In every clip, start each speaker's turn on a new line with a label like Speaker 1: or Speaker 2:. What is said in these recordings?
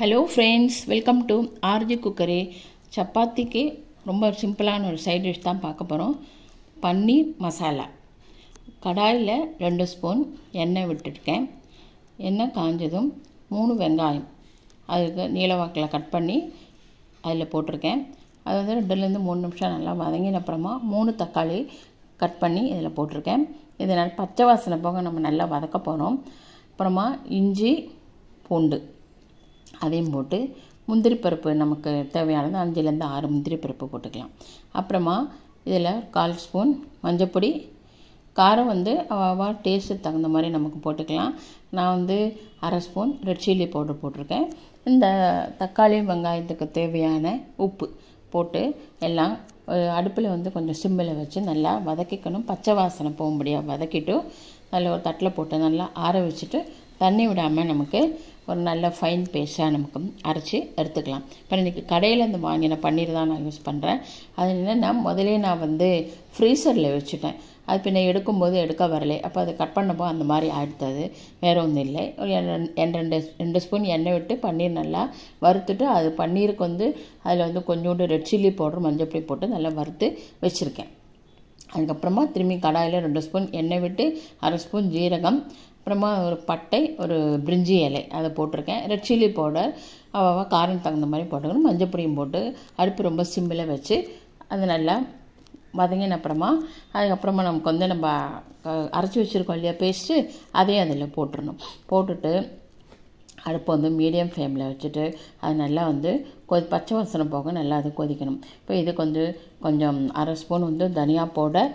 Speaker 1: hello friends welcome to ஆர்ஜி cooker சப்பாத்திக்கு ரொம்ப சிம்பிளான ஒரு சைட் டிஷ் தான் பார்க்க போகிறோம் பன்னீர் மசாலா கடாயில் ரெண்டு ஸ்பூன் எண்ணெய் விட்டுருக்கேன் எண்ணெய் காஞ்சதும் மூணு வெங்காயம் அதுக்கு நீளவாக்கில் கட் பண்ணி அதில் போட்டிருக்கேன் அது வந்து ரெண்டுலேருந்து மூணு நிமிஷம் நல்லா வதங்கின அப்புறமா மூணு தக்காளி கட் பண்ணி இதில் போட்டிருக்கேன் இதனால் பச்சை வாசனை போக நம்ம நல்லா வதக்க போகிறோம் அப்புறமா இஞ்சி பூண்டு அதையும் போட்டு முந்திரி பருப்பு நமக்கு தேவையானது அஞ்சுலேருந்து ஆறு முந்திரி பருப்பு போட்டுக்கலாம் அப்புறமா இதில் கால் ஸ்பூன் மஞ்சப்பொடி காரம் வந்து அவ்வளோவா டேஸ்ட்டுக்கு தகுந்த மாதிரி நமக்கு போட்டுக்கலாம் நான் வந்து அரை ஸ்பூன் ரெட் சில்லி பவுடர் போட்டிருக்கேன் இந்த தக்காளி வெங்காயத்துக்கு தேவையான உப்பு போட்டு எல்லாம் அடுப்பில் வந்து கொஞ்சம் சிம்மில் வச்சு நல்லா வதக்கிக்கணும் பச்சை வாசனை போகும்படியாக வதக்கிட்டு நல்ல ஒரு தட்டில் போட்டு நல்லா ஆற வச்சுட்டு தண்ணி விடாமல் நமக்கு ஒரு நல்ல ஃபைன் பேஸ்ட்டாக நமக்கு அரைச்சி எடுத்துக்கலாம் இப்போ இன்றைக்கி கடையிலேருந்து வாங்கின பன்னீர் தான் நான் யூஸ் பண்ணுறேன் அது என்னென்னா முதலே நான் வந்து ஃப்ரீசரில் வச்சுட்டேன் அது பின்ன எடுக்கும்போது எடுக்க வரலை அப்போ அதை கட் பண்ணப்போ அந்த மாதிரி ஆயிடுத்தது வேறு ஒன்றும் இல்லை ஒரு ரெண்டு ரெண்டு ஸ்பூன் எண்ணெய் விட்டு பன்னீர் நல்லா வறுத்துட்டு அது பன்னீருக்கு வந்து அதில் வந்து கொஞ்சோண்டு ரெட் சில்லி பவுடர் மஞ்சள் போட்டு நல்லா வறுத்து வச்சுருக்கேன் அதுக்கப்புறமா திரும்பி கடாயில் ரெண்டு ஸ்பூன் எண்ணெய் விட்டு அரை ஸ்பூன் ஜீரகம் அப்புறமா ஒரு பட்டை ஒரு பிரிஞ்சி இலை அதை போட்டிருக்கேன் ரெட் சில்லி பவுடர் அவ்வளோவா காரம் தகுந்த மாதிரி போட்டுக்கணும் மஞ்சள் பொடியும் போட்டு அடுப்பு ரொம்ப சிம்மில் வச்சு அது நல்லா வதங்கின அப்புறமா அதுக்கப்புறமா நமக்கு வந்து நம்ம அரைச்சி வச்சுருக்கோம் இல்லையா பேஸ்ட்டு அதையும் அதில் போட்டுடணும் போட்டுட்டு அடுப்பு வந்து மீடியம் ஃப்ளேமில் வச்சுட்டு அது நல்லா வந்து கொ பச்சை வசனம் போக நல்லா அது கொதிக்கணும் இப்போ இதுக்கு வந்து கொஞ்சம் அரை ஸ்பூன் வந்து தனியா பவுடர்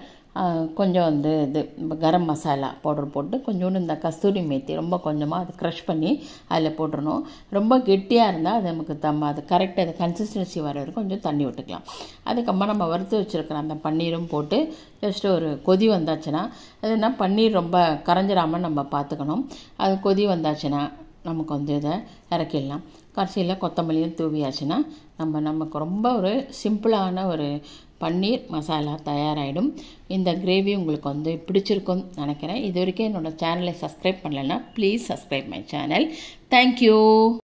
Speaker 1: கொஞ்சம் வந்து இது கரம் மசாலா பவுடர் போட்டு கொஞ்சோண்டு இந்த கஸ்தூரி மேத்தி ரொம்ப கொஞ்சமாக அதை க்ரஷ் பண்ணி அதில் போட்டுடணும் ரொம்ப கெட்டியாக இருந்தால் அது நமக்கு தம் அது கரெக்டாக அது கன்சிஸ்டன்சி வர வரைக்கும் கொஞ்சம் தண்ணி விட்டுக்கலாம் அதுக்கப்புறம் நம்ம வறுத்து வச்சுருக்கிற அந்த பன்னீரும் போட்டு ஜஸ்ட் ஒரு கொதி வந்தாச்சுன்னா அது என்ன பன்னீர் ரொம்ப கரைஞ்சிடாமல் நம்ம பார்த்துக்கணும் அது கொதி வந்தாச்சுன்னா நமக்கு வந்து இதை இறக்கிடலாம் கடைசியில் கொத்தமல்லியும் தூவியாச்சுன்னா நம்ம நமக்கு ரொம்ப ஒரு சிம்பிளான ஒரு பன்னீர் மசாலா தயாராகிடும் இந்த கிரேவி உங்களுக்கு வந்து பிடிச்சிருக்கும்னு நினைக்கிறேன் இது வரைக்கும் என்னோடய சேனலை சப்ஸ்கிரைப் பண்ணலைன்னா please subscribe my channel thank you